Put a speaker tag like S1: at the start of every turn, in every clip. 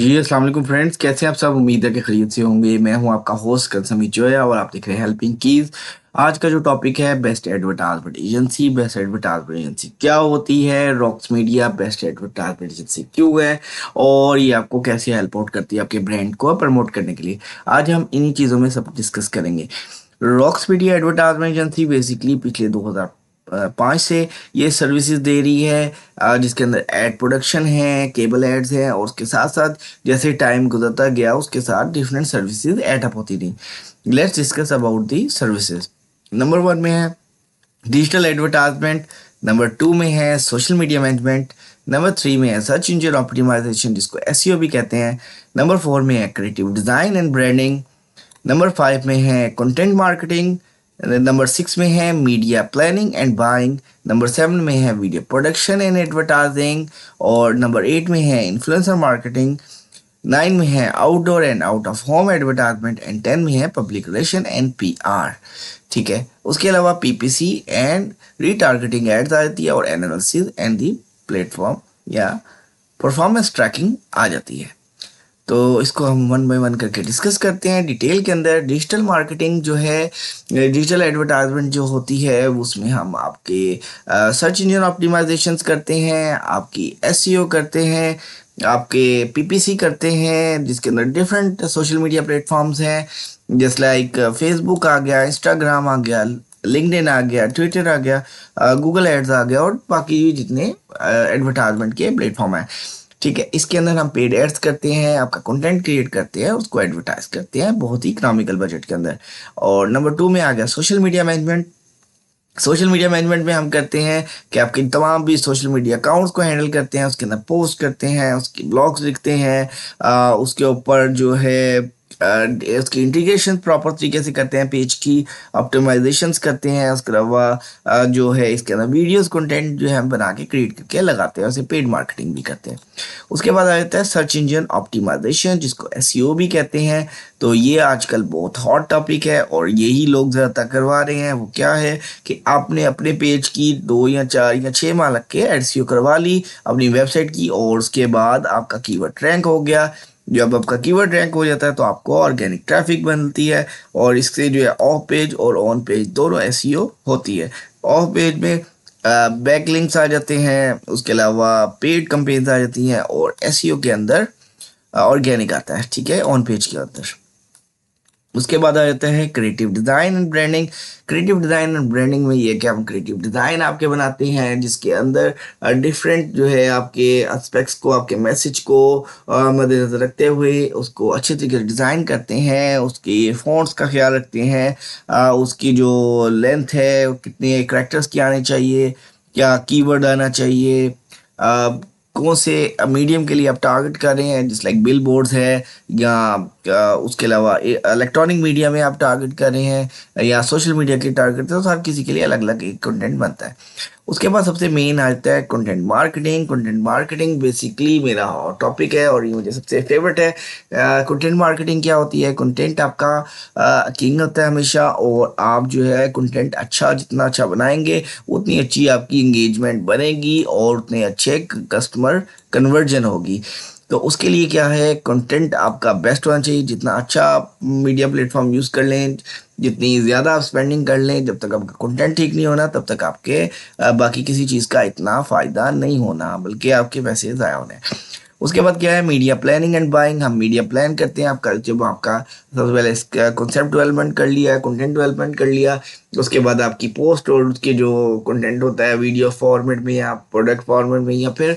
S1: जी अस्सलाम वालेकुम फ्रेंड्स कैसे आप सब उम्मीद है कि खरीद से होंगे मैं हूं आपका होस्ट कंसमी जोया और आप देख रहे हैं हेल्पिंग कीज आज का जो टॉपिक है best advertisement agency best advertisement agency क्या होती है Rocks Media best advertisement agency क्यों है और ये आपको कैसे हेल्प आउट करती है आपके ब्रांड को प्रमोट करने के लिए आज हम इन्हीं चीज़ों में सब डिस्कस करेंगे Rocks Media advertisement agency basically पिछले हज़ार पाँच से ये सर्विसेज दे रही है जिसके अंदर एड प्रोडक्शन है केबल एड्स है और उसके साथ साथ जैसे टाइम गुजरता गया उसके साथ डिफरेंट सर्विसेज एड अप होती थी let's discuss about the services number one में है डिजिटल एडवर्टाइजमेंट नंबर टू में है social media management number three में है सर्च इंजन ऑप्टिमाइजेशन जिसको एस e भी कहते हैं नंबर फोर में है creative design and branding number five में है कंटेंट मार्केटिंग नंबर सिक्स में है media planning and buying number seven में है वीडियो प्रोडक्शन एंड एडवर्टाइजिंग और नंबर एट में है इन्फ्लुएंसर मार्केटिंग नाइन में है outdoor and out of home advertisement and ten में है पब्लिक रिलेशन एंड पीआर ठीक है उसके अलावा पीपीसी एंड रीटारगेटिंग एड्स आ जाती है और एनालिसिस एंड द प्लेटफॉर्म या परफॉर्मेंस ट्रैकिंग आ जाती है तो इसको हम वन बाय वन करके डिस्कस करते हैं डिटेल के अंदर डिजिटल मार्केटिंग जो है डिजिटल एडवर्टाइजमेंट जो होती है उसमें हम आपके सर्च इंजन ऑप्टिमाइजेशन करते हैं आपकी एस e करते हैं आपके पीपीसी करते हैं जिसके अंदर डिफरेंट सोशल मीडिया प्लेटफॉर्म्स हैं जैसे लाइक फेसबुक आ गया इंस्टाग्राम आ गया लिंकडिन आ गया ट्विटर आ गया गूगल एड्स आ गया और बाकी जितने एडवर्टाइजमेंट के प्लेटफॉर्म हैं ठीक है इसके अंदर हम पेड एड्स करते हैं आपका कंटेंट क्रिएट करते हैं उसको एडवर्टाइज करते हैं बहुत ही इकोनॉमिकल बजट के अंदर और नंबर टू में आ गया social media management social media management में हम करते हैं कि आपके तमाम भी सोशल मीडिया अकाउंट्स को हैंडल करते हैं उसके अंदर पोस्ट करते हैं उसकी ब्लॉग्स लिखते हैं आ, उसके ऊपर जो है उसकी इंटीग्रेशन प्रॉपर तरीके से करते हैं पेज की ऑप्टिमाइजेशंस करते हैं उसके अलावा जो है इसके अंदर वीडियोस कंटेंट जो है हम बना के क्रिएट करके लगाते हैं उसे पेड मार्केटिंग भी करते हैं उसके बाद आ जाता है सर्च इंजन ऑप्टिमाइजेशन जिसको एस e भी कहते हैं तो ये आजकल बहुत हॉट टॉपिक है और यही लोग ज़्यादातर करवा रहे हैं वो क्या है कि आपने अपने पेज की दो या चार या छः माह लग के एड e करवा ली अपनी वेबसाइट की और उसके बाद आपका कीवर्ड रैंक हो गया जब आपका कीवर्ड रैंक हो जाता है तो आपको ऑर्गेनिक ट्रैफिक बनती है और इससे जो है ऑफ पेज और ऑन पेज दोनों एस e होती है ऑफ पेज में बैक लिंक्स आ जाते हैं उसके अलावा पेड कंपेन्स आ जाती हैं और एस e के अंदर ऑर्गेनिक आता है ठीक है ऑन पेज के अंदर उसके बाद आ जाता है creative design and branding creative design and branding में ये कि हम क्रिएटिव डिज़ाइन आपके बनाते हैं जिसके अंदर डिफरेंट जो है आपके एस्पेक्ट्स को आपके मैसेज को मद्देनजर रखते हुए उसको अच्छे तरीके से डिज़ाइन करते हैं उसके फॉन्ट्स का ख्याल रखते हैं उसकी जो लेंथ है कितने करेक्टर्स की आने चाहिए क्या कीवर्ड आना चाहिए कौन से मीडियम के लिए आप टारगेट कर रहे हैं जिस लाइक बिल बोर्ड्स है या उसके अलावा इलेक्ट्रॉनिक मीडिया में आप टारगेट कर रहे हैं या सोशल मीडिया के टारगेट तो हर किसी के लिए अलग अलग एक कंटेंट बनता है उसके बाद सबसे मेन आता है content marketing content marketing basically मेरा टॉपिक है और ये मुझे सबसे फेवरेट है कंटेंट मार्केटिंग क्या होती है कंटेंट आपका किंग होता है हमेशा और आप जो है कंटेंट अच्छा जितना अच्छा बनाएंगे उतनी अच्छी आपकी इंगेजमेंट बनेगी और उतने अच्छे कस्टमर कन्वर्जन होगी तो उसके लिए क्या है कंटेंट आपका बेस्ट होना चाहिए जितना अच्छा आप मीडिया प्लेटफॉर्म यूज़ कर लें जितनी ज़्यादा आप स्पेंडिंग कर लें जब तक आपका कंटेंट ठीक नहीं होना तब तक आपके बाकी किसी चीज़ का इतना फ़ायदा नहीं होना बल्कि आपके पैसे ज़ाया होने उसके बाद क्या है मीडिया प्लानिंग एंड बाइंग हम मीडिया प्लान करते हैं आपका जब आपका सबसे पहले कॉन्सेप्ट डेवलपमेंट कर लिया कंटेंट डेवलपमेंट कर लिया उसके बाद आपकी पोस्ट और उसके जो कंटेंट होता है वीडियो फॉर्मेट में या प्रोडक्ट फॉर्मेट में या फिर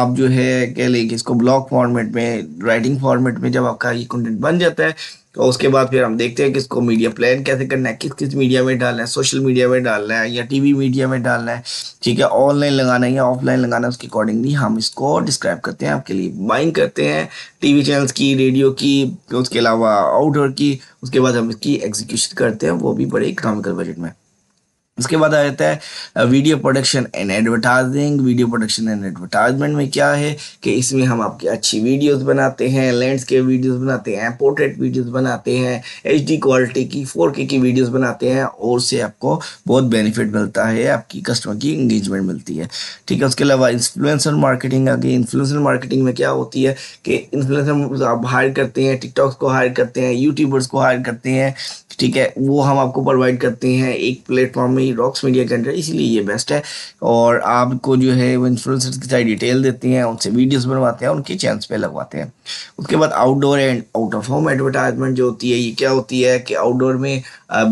S1: आप जो है कह लें कि इसको ब्लॉग फॉर्मेट में राइटिंग फॉर्मेट में जब आपका ये कंटेंट बन जाता है तो उसके बाद फिर हम देखते हैं कि इसको मीडिया प्लान कैसे करना है किस किस मीडिया में डालना है सोशल मीडिया में डालना है या टीवी मीडिया में डालना है ठीक है ऑनलाइन लगाना है या ऑफलाइन लगाना है उसके अकॉर्डिंगली हम इसको डिस्क्राइब करते हैं आपके लिए बाइंग करते हैं टीवी चैनल्स की रेडियो की उसके अलावा आउटडोर की उसके बाद हम इसकी एग्जीक्यूशन करते हैं वो भी बड़े इकोनॉमिकल बजट में उसके बाद आ जाता है video production and advertising video production and advertisement में क्या है कि इसमें हम आपकी अच्छी वीडियोस बनाते हैं लैंडस्केप वीडियोस बनाते हैं पोर्ट्रेट वीडियोस बनाते हैं एच क्वालिटी की फोर के की वीडियोस बनाते हैं और से आपको बहुत बेनिफिट मिलता है आपकी कस्टमर की इंगेजमेंट मिलती है ठीक है उसके अलावा इन्फ्लुएंसर मार्केटिंग आ गई इन्फ्लुएंसर मार्केटिंग में क्या होती है कि इन्फ्लुएंसर आप हायर करते हैं टिकटॉक्स को हायर करते हैं यूट्यूबर्स को हायर करते हैं ठीक है वो हम आपको प्रोवाइड करते हैं एक प्लेटफॉर्म में वही रॉक्स मीडिया के अंडर इसीलिए ये बेस्ट है और आपको जो है वो इन्फ्लुएंसर्स की सारी डिटेल देती हैं उनसे वीडियोस बनवाते हैं उनके चैनल पे लगवाते हैं उसके बाद outdoor and out of home advertisement जो होती है ये क्या होती है कि आउटडोर में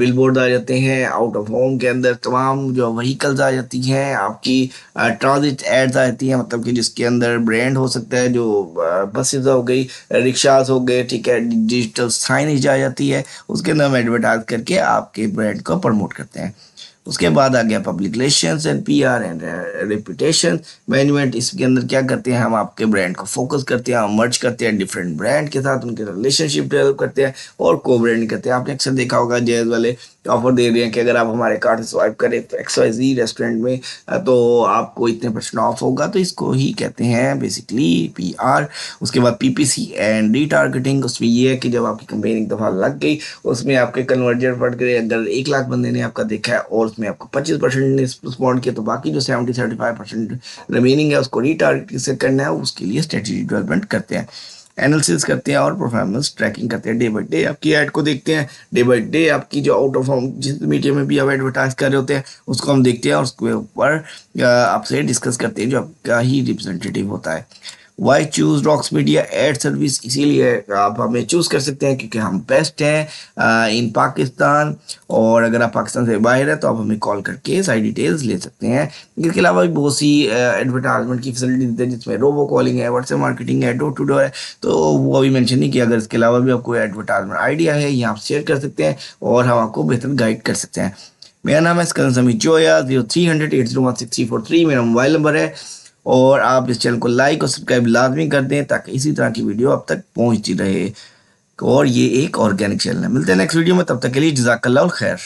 S1: बिल बोर्ड आ जाते हैं आउट ऑफ होम के अंदर तमाम जो व्हीकल्स आ जाती हैं आपकी ट्रांजिट एड्स आ जाती हैं मतलब कि जिसके अंदर ब्रांड हो सकता है जो बसेज हो गई रिक्शाज हो गए ठीक है डिजिटल साइनेज आ जाती है उसके अंदर हम एडवर्टाइज करके आपके ब्रांड को प्रमोट करते हैं उसके बाद आ गया public relations and PR and reputation management इसके अंदर क्या करते हैं हम आपके ब्रांड को फोकस करते हैं हम मर्ज करते हैं डिफरेंट ब्रांड के साथ उनके रिलेशनशिप डेवलप करते हैं और को ब्रांड करते हैं आपने अक्सर देखा होगा जेज वाले ऑफर दे रहे हैं कि अगर आप हमारे कार्ड से स्वाइप करें तो एक्स वाई जी रेस्टोरेंट में तो आपको इतने परसेंट ऑफ होगा तो इसको ही कहते हैं बेसिकली पी आर उसके बाद P P C and retargeting उसमें ये है कि जब आपकी कंपेन एक दफ़ा लग गई उसमें आपके कन्वर्जन पड़ गए अगर एक लाख बंदे ने आपका देखा है और उसमें आपको 25 परसेंट ने रिस्पॉन्ड किया तो बाकी जो 70 75 परसेंट रिमेनिंग है उसको रीटारगेट से करना है उसके लिए स्ट्रेटेजी डेवलपमेंट करते हैं एनालिसिस करते हैं और परफॉर्मेंस ट्रैकिंग करते हैं डे बाई डे आपकी एड को देखते हैं डे बाई डे आपकी जो आउट ऑफ होम जिस मीडिया में भी आप एडवर्टाइज कर रहे होते हैं उसको हम देखते हैं और उसके ऊपर आपसे डिस्कस करते हैं जो आपका ही रिप्रेजेंटेटिव होता है why choose Rocks Media ad service इसीलिए आप हमें चूज़ कर सकते हैं क्योंकि हम बेस्ट हैं इन पाकिस्तान और अगर आप पाकिस्तान से बाहर हैं तो आप हमें कॉल करके सारी डिटेल्स ले सकते हैं इसके अलावा भी बहुत सी एडवर्टाइजमेंट की फैसिलिटी देते हैं जिसमें रोबो कॉलिंग है व्हाट्सएप मार्केटिंग है डोर टू डोर है तो वो अभी मैंशन नहीं किया अगर इसके अलावा भी आपको एडवर्टाइजमेंट आइडिया है यहाँ आप शेयर कर सकते हैं और हम आपको बेहतर गाइड कर सकते हैं मेरा नाम है Skand Sami Zoya zero three hundred eight zero one six three four three मेरा मोबाइल नंबर है और आप इस चैनल को लाइक और सब्सक्राइब लाजमी कर दें ताकि इसी तरह की वीडियो अब तक पहुँचती रहे और ये एक ऑर्गेनिक चैनल है मिलते हैं नेक्स्ट वीडियो में तब तक के लिए जजाकल्ला खैर